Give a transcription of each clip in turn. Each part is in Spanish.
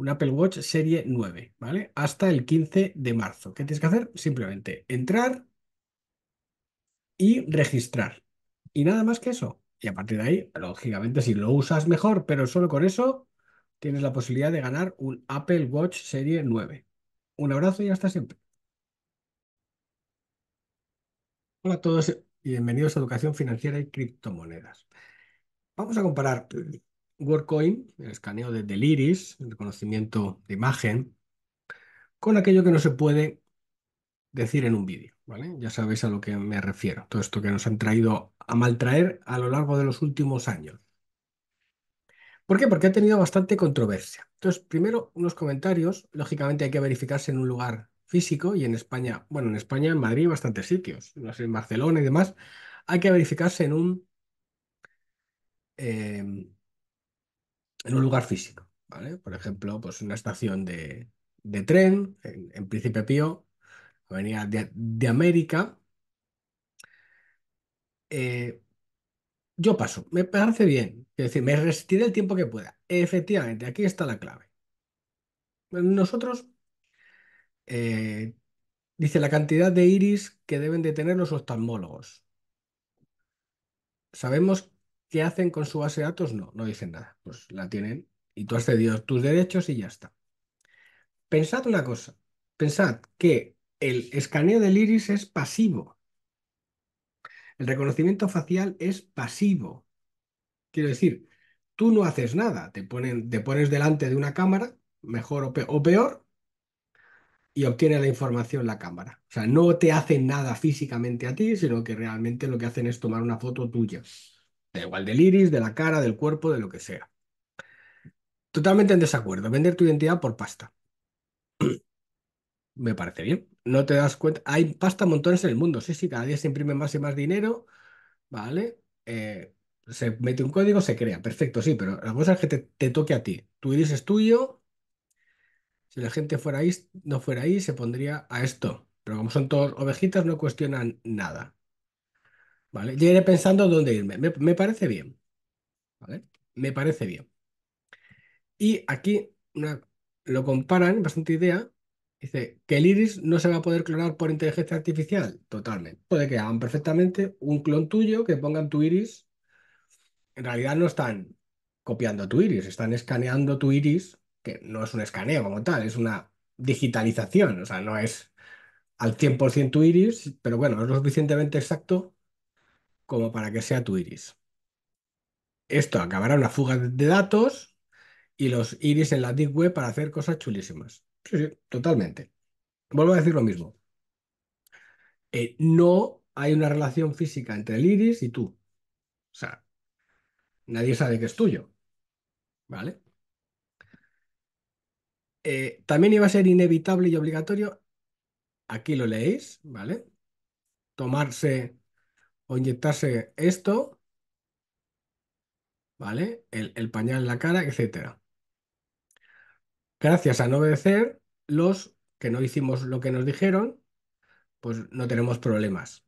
un Apple Watch serie 9, ¿vale? Hasta el 15 de marzo. ¿Qué tienes que hacer? Simplemente entrar y registrar. Y nada más que eso. Y a partir de ahí, lógicamente, si lo usas mejor, pero solo con eso, tienes la posibilidad de ganar un Apple Watch serie 9. Un abrazo y hasta siempre. Hola a todos y bienvenidos a Educación Financiera y Criptomonedas. Vamos a comparar WorkCoin, el escaneo de deliris, el reconocimiento de imagen, con aquello que no se puede decir en un vídeo, ¿vale? Ya sabéis a lo que me refiero, todo esto que nos han traído a maltraer a lo largo de los últimos años. ¿Por qué? Porque ha tenido bastante controversia. Entonces, primero, unos comentarios. Lógicamente hay que verificarse en un lugar físico y en España, bueno, en España, en Madrid, bastantes sitios, en Barcelona y demás, hay que verificarse en un... Eh, en un lugar físico, ¿vale? Por ejemplo, pues una estación de, tren en, Príncipe Pío, Avenida de, América. Eh, yo paso, me parece bien, es decir, me resistiré el tiempo que pueda. Efectivamente, aquí está la clave. Nosotros, eh, dice la cantidad de iris que deben de tener los oftalmólogos. Sabemos que ¿Qué hacen con su base de datos? No, no dicen nada. Pues la tienen y tú has cedido tus derechos y ya está. Pensad una cosa. Pensad que el escaneo del iris es pasivo. El reconocimiento facial es pasivo. Quiero decir, tú no haces nada. Te, pones delante de una cámara, mejor o, peor, y obtiene la información la cámara. O sea, no te hacen nada físicamente a ti, sino que realmente lo que hacen es tomar una foto tuya. Da igual del iris, de la cara, del cuerpo, de lo que sea. Totalmente en desacuerdo. Vender tu identidad por pasta. Me parece bien. No te das cuenta. Hay pasta montones en el mundo. Sí, sí, cada día se imprime más y más dinero. ¿Vale? Eh, se mete un código, se crea. Perfecto, sí, pero la cosa es que te, toque a ti. Tu iris es tuyo. Si la gente fuera ahí, no fuera ahí, se pondría a esto. Pero como son todos ovejitas, no cuestionan nada. ¿Vale? Ya iré pensando dónde irme. Me, parece bien. Me parece bien. Y aquí una, lo comparan, bastante idea. Dice que el iris no se va a poder clonar por inteligencia artificial. Totalmente. Puede que hagan perfectamente un clon tuyo, que pongan tu iris. En realidad no están copiando tu iris, están escaneando tu iris, que no es un escaneo como tal, es una digitalización. O sea, no es al 100% tu iris, pero bueno, es lo suficientemente exacto como para que sea tu iris. Esto acabará una fuga de datos y los iris en la deep web para hacer cosas chulísimas. Sí, totalmente. Vuelvo a decir lo mismo. Eh, no hay una relación física entre el iris y tú. O sea, nadie sabe que es tuyo. ¿Vale? Eh, también iba a ser inevitable y obligatorio, aquí lo leéis, ¿vale? Tomarse o inyectarse esto, ¿vale? El, pañal en la cara, etc. Gracias a no obedecer, los que no hicimos lo que nos dijeron, pues no tenemos problemas.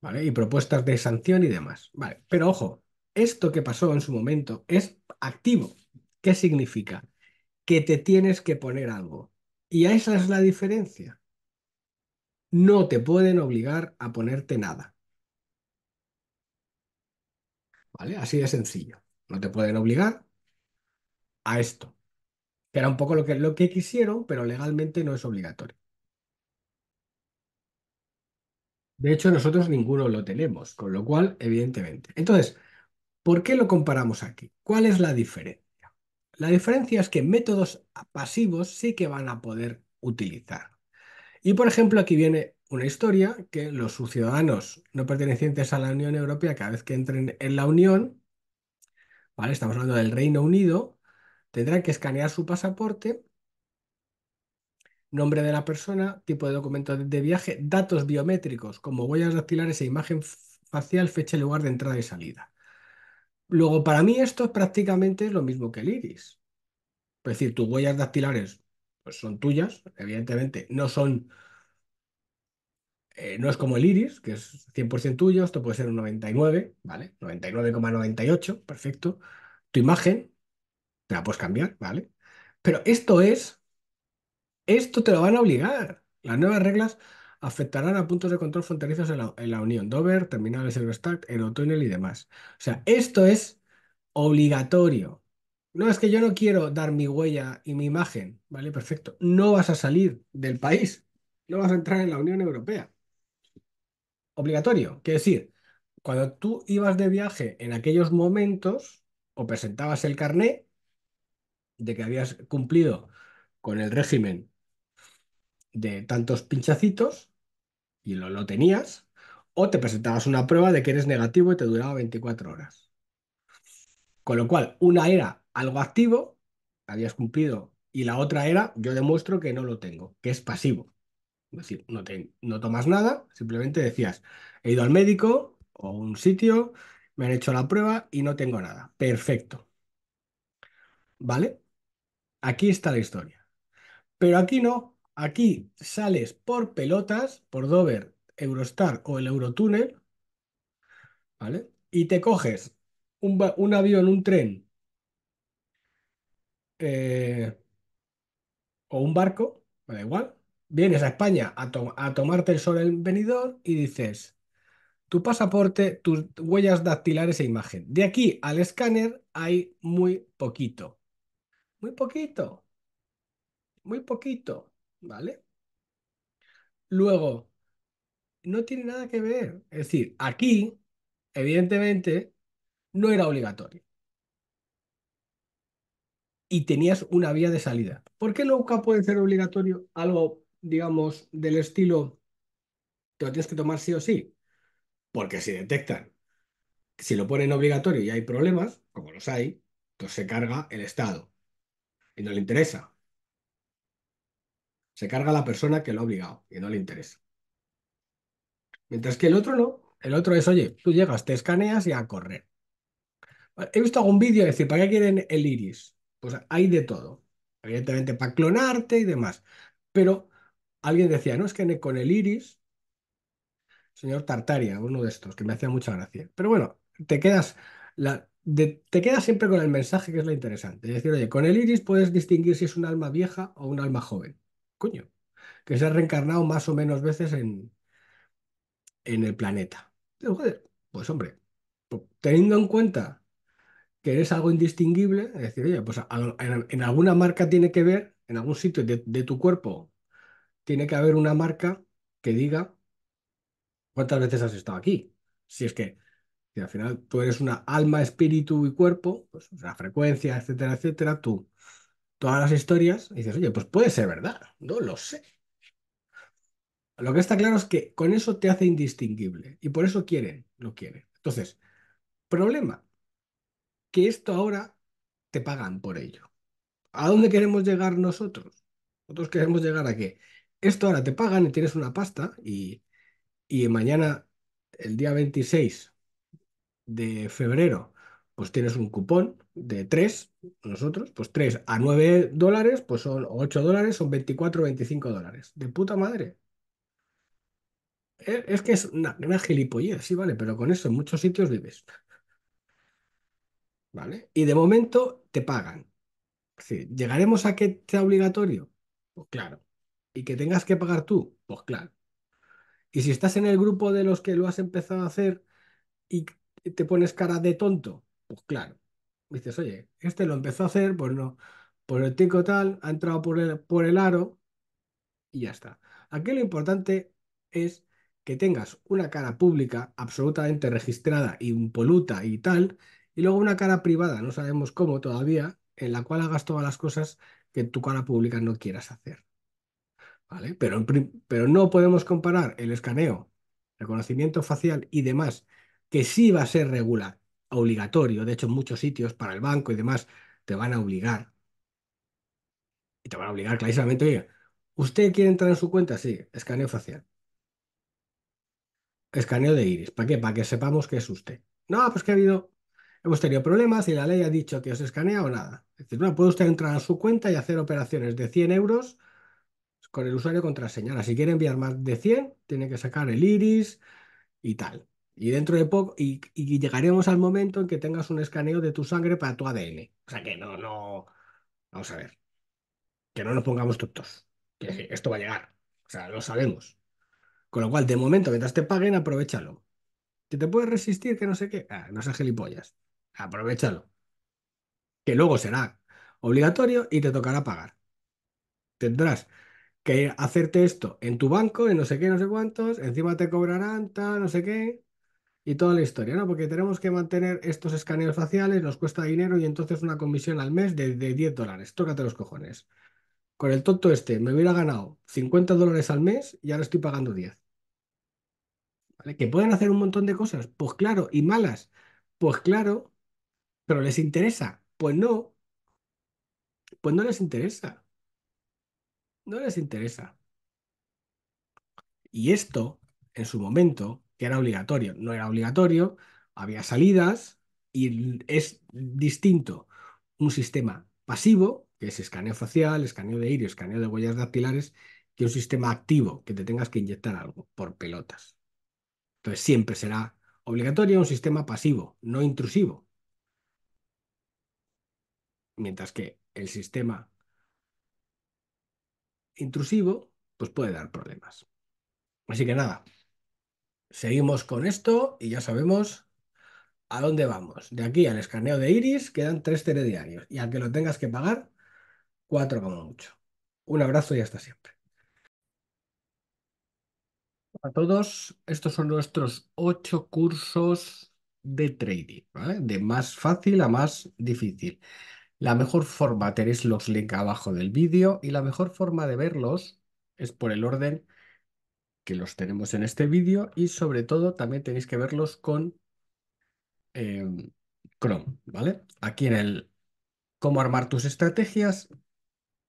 ¿Vale? Y propuestas de sanción y demás. Vale, pero ojo, esto que pasó en su momento es activo. ¿Qué significa? Que te tienes que poner algo. Y esa es la diferencia no te pueden obligar a ponerte nada. ¿Vale? Así de sencillo. No te pueden obligar a esto. Que era un poco lo que, lo que quisieron, pero legalmente no es obligatorio. De hecho, nosotros ninguno lo tenemos, con lo cual, evidentemente. Entonces, ¿por qué lo comparamos aquí? ¿Cuál es la diferencia? La diferencia es que métodos pasivos sí que van a poder utilizar. Y por ejemplo, aquí viene una historia que los ciudadanos no pertenecientes a la Unión Europea, cada vez que entren en la Unión, ¿vale? Estamos hablando del Reino Unido, tendrán que escanear su pasaporte, nombre de la persona, tipo de documento de viaje, datos biométricos como huellas dactilares e imagen facial, fecha y lugar de entrada y salida. Luego, para mí esto es prácticamente es lo mismo que el iris. Es decir, tus huellas dactilares pues son tuyas, evidentemente no son, eh, no es como el iris, que es 100% tuyo, esto puede ser un 99, ¿vale? 99,98, perfecto. Tu imagen, te la puedes cambiar, ¿vale? Pero esto es, esto te lo van a obligar. Las nuevas reglas afectarán a puntos de control fronterizos en la, Unión, Dover, terminales Eurostat, en y demás. O sea, esto es obligatorio. No, es que yo no quiero dar mi huella y mi imagen, ¿vale? Perfecto. No vas a salir del país, no vas a entrar en la Unión Europea. Obligatorio. Quiero decir, cuando tú ibas de viaje en aquellos momentos o presentabas el carné de que habías cumplido con el régimen de tantos pinchacitos y lo, lo tenías, o te presentabas una prueba de que eres negativo y te duraba 24 horas. Con lo cual, una era algo activo, habías cumplido, y la otra era yo demuestro que no lo tengo, que es pasivo. Es decir, no, no tomas nada, simplemente decías, he ido al médico o a un sitio, me han hecho la prueba y no tengo nada. Perfecto. ¿Vale? Aquí está la historia. Pero aquí no, aquí sales por pelotas, por Dover, Eurostar o el Eurotúnel, ¿vale? Y te coges un, un avión, un tren eh, o un barco, me da igual, vienes a España a, tomarte el sol en venidor y dices, tu pasaporte, tus huellas dactilares e imagen. De aquí al escáner hay muy poquito, muy poquito, muy poquito, ¿vale? Luego, no tiene nada que ver. Es decir, aquí, evidentemente, no era obligatorio y tenías una vía de salida. ¿Por qué nunca puede ser obligatorio algo, digamos, del estilo, que lo tienes que tomar sí o sí? Porque si detectan, si lo ponen obligatorio y hay problemas, como los hay, entonces se carga el Estado. Y no le interesa. Se carga la persona que lo ha obligado y no le interesa. Mientras que el otro no. El otro es, oye, tú llegas, te escaneas y a correr. He visto algún vídeo decir, ¿para qué quieren el iris? hay de todo. Evidentemente para clonarte y demás. Pero alguien decía, no, es que con el iris, señor Tartaria, uno de estos, que me hacía mucha gracia. Pero bueno, te quedas, la, te quedas siempre con el mensaje que es lo interesante. Es decir, oye, con el iris puedes distinguir si es un alma vieja o un alma joven. Coño, que se ha reencarnado más o menos veces en, en el planeta. pues hombre, teniendo en cuenta que eres algo indistinguible, es decir, oye, pues en, alguna marca tiene que ver, en algún sitio de, tu cuerpo, tiene que haber una marca que diga cuántas veces has estado aquí. Si es que al final tú eres una alma, espíritu y cuerpo, pues la frecuencia, etcétera, etcétera, tú todas las historias dices, oye, pues puede ser verdad, no lo sé. Lo que está claro es que con eso te hace indistinguible y por eso quieren, lo quieren. Entonces, problema, que esto ahora te pagan por ello. ¿A dónde queremos llegar nosotros? Nosotros queremos llegar a que esto ahora te pagan y tienes una pasta y, mañana, el día 26 de febrero, pues tienes un cupón de 3, nosotros, pues 3 a 9 dólares, pues son 8 dólares, son 24, 25 dólares. De puta madre. Eh, es que es una, una gilipollez, sí, vale, pero con eso en muchos sitios vives. ¿vale? Y de momento te pagan. ¿llegaremos a que sea obligatorio? Pues claro. ¿Y que tengas que pagar tú? Pues claro. Y si estás en el grupo de los que lo has empezado a hacer y te pones cara de tonto, pues claro. Dices, oye, este lo empezó a hacer, pues no. Por el tico tal, ha entrado por el, por el aro y ya está. Aquí lo importante es que tengas una cara pública absolutamente registrada, impoluta y tal, y luego una cara privada, no sabemos cómo todavía, en la cual hagas todas las cosas que tu cara pública no quieras hacer. ¿Vale? Pero, pero no podemos comparar el escaneo, reconocimiento facial y demás, que sí va a ser regular, obligatorio, de hecho en muchos sitios para el banco y demás te van a obligar. Y te van a obligar clarísimamente, oye, ¿usted quiere entrar en su cuenta? Sí, escaneo facial. Escaneo de iris. ¿Para qué? Para que sepamos que es usted. No, pues que ha habido Hemos tenido problemas y la ley ha dicho que os escanea o nada. Es decir, puede usted entrar a su cuenta y hacer operaciones de 100 euros con el usuario contraseña. si quiere enviar más de 100, tiene que sacar el iris y tal. Y dentro de poco, y, llegaremos al momento en que tengas un escaneo de tu sangre para tu ADN. O sea que no, no. Vamos a ver. Que no nos pongamos tontos. Que esto va a llegar. O sea, lo sabemos. Con lo cual, de momento, mientras te paguen, aprovechalo. Que te puedes resistir, que no sé qué. Ah, no seas gilipollas. Aprovechalo. Que luego será obligatorio y te tocará pagar. Tendrás que hacerte esto en tu banco, en no sé qué, no sé cuántos, encima te cobrarán, tal, no sé qué, y toda la historia, ¿no? Porque tenemos que mantener estos escaneos faciales, nos cuesta dinero y entonces una comisión al mes de, de 10 dólares. Tócate los cojones. Con el tonto este me hubiera ganado 50 dólares al mes y ahora estoy pagando 10. ¿Vale? ¿Que pueden hacer un montón de cosas? Pues claro, y malas. Pues claro, ¿Pero les interesa? Pues no. Pues no les interesa. No les interesa. Y esto, en su momento, que era obligatorio, no era obligatorio, había salidas y es distinto un sistema pasivo, que es escaneo facial, escaneo de iris, escaneo de huellas dactilares, que un sistema activo, que te tengas que inyectar algo por pelotas. Entonces siempre será obligatorio un sistema pasivo, no intrusivo Mientras que el sistema intrusivo pues puede dar problemas. Así que nada, seguimos con esto y ya sabemos a dónde vamos. De aquí al escaneo de iris quedan tres telediarios y al que lo tengas que pagar, cuatro como mucho. Un abrazo y hasta siempre. A todos, estos son nuestros ocho cursos de trading, De más fácil a más difícil. La mejor forma, tenéis los links abajo del vídeo y la mejor forma de verlos es por el orden que los tenemos en este vídeo y sobre todo también tenéis que verlos con em, Chrome, ¿vale? Aquí en el cómo armar tus estrategias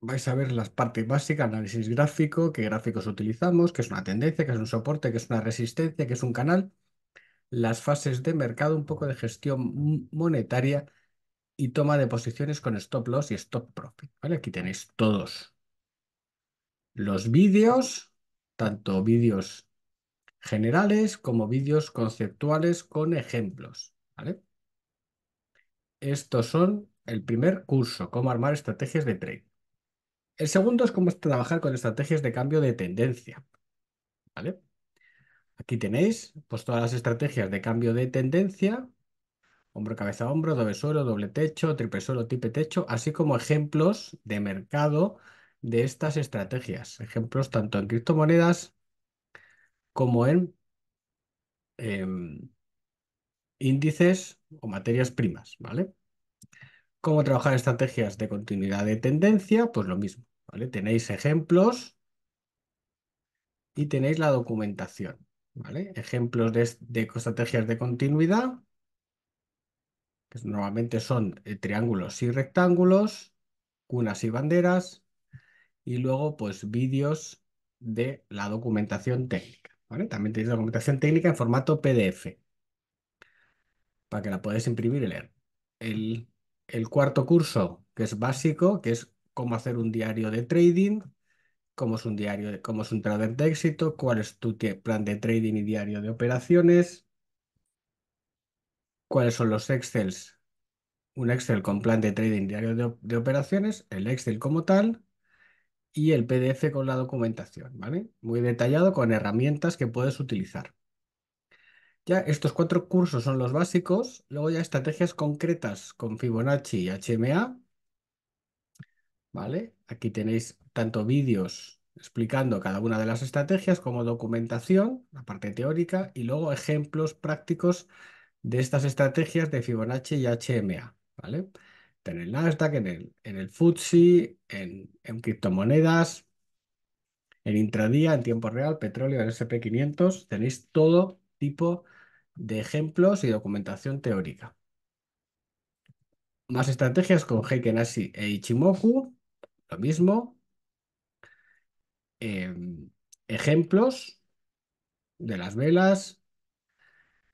vais a ver las partes básicas, análisis gráfico, qué gráficos utilizamos, qué es una tendencia, qué es un soporte, qué es una resistencia, qué es un canal, las fases de mercado, un poco de gestión monetaria y toma de posiciones con stop loss y stop profit. ¿vale? Aquí tenéis todos los vídeos, tanto vídeos generales como vídeos conceptuales con ejemplos. ¿vale? Estos son el primer curso, cómo armar estrategias de trade. El segundo es cómo trabajar con estrategias de cambio de tendencia. ¿vale? Aquí tenéis pues, todas las estrategias de cambio de tendencia hombro cabeza hombro, doble suelo, doble techo, triple suelo, tipe techo, así como ejemplos de mercado de estas estrategias. Ejemplos tanto en criptomonedas como en em, índices o materias primas, ¿vale? ¿Cómo trabajar estrategias de continuidad de tendencia? Pues lo mismo, ¿vale? Tenéis ejemplos y tenéis la documentación, ¿vale? Ejemplos de, de estrategias de continuidad que normalmente son eh, triángulos y rectángulos, cunas y banderas, y luego pues vídeos de la documentación técnica. También tenéis documentación técnica en formato PDF, para que la podáis imprimir y leer. El, cuarto curso, que es básico, que es cómo hacer un diario de trading, cómo es un diario, cómo es un trader de éxito, cuál es tu plan de trading y diario de operaciones, ¿Cuáles son los Excels? Un Excel con plan de trading diario de, operaciones, el Excel como tal y el PDF con la documentación, ¿vale? Muy detallado con herramientas que puedes utilizar. Ya estos cuatro cursos son los básicos, luego ya estrategias concretas con Fibonacci y HMA, ¿vale? Aquí tenéis tanto vídeos explicando cada una de las estrategias como documentación, la parte teórica, y luego ejemplos prácticos de estas estrategias de Fibonacci y HMA, ¿vale? En el Nasdaq, en el, en el FTSE, en, en criptomonedas, en intradía, en tiempo real, petróleo, en SP500, tenéis todo tipo de ejemplos y documentación teórica. Más estrategias con Heiken-Ashi e Ichimoku, lo mismo. Em, ejemplos de las velas,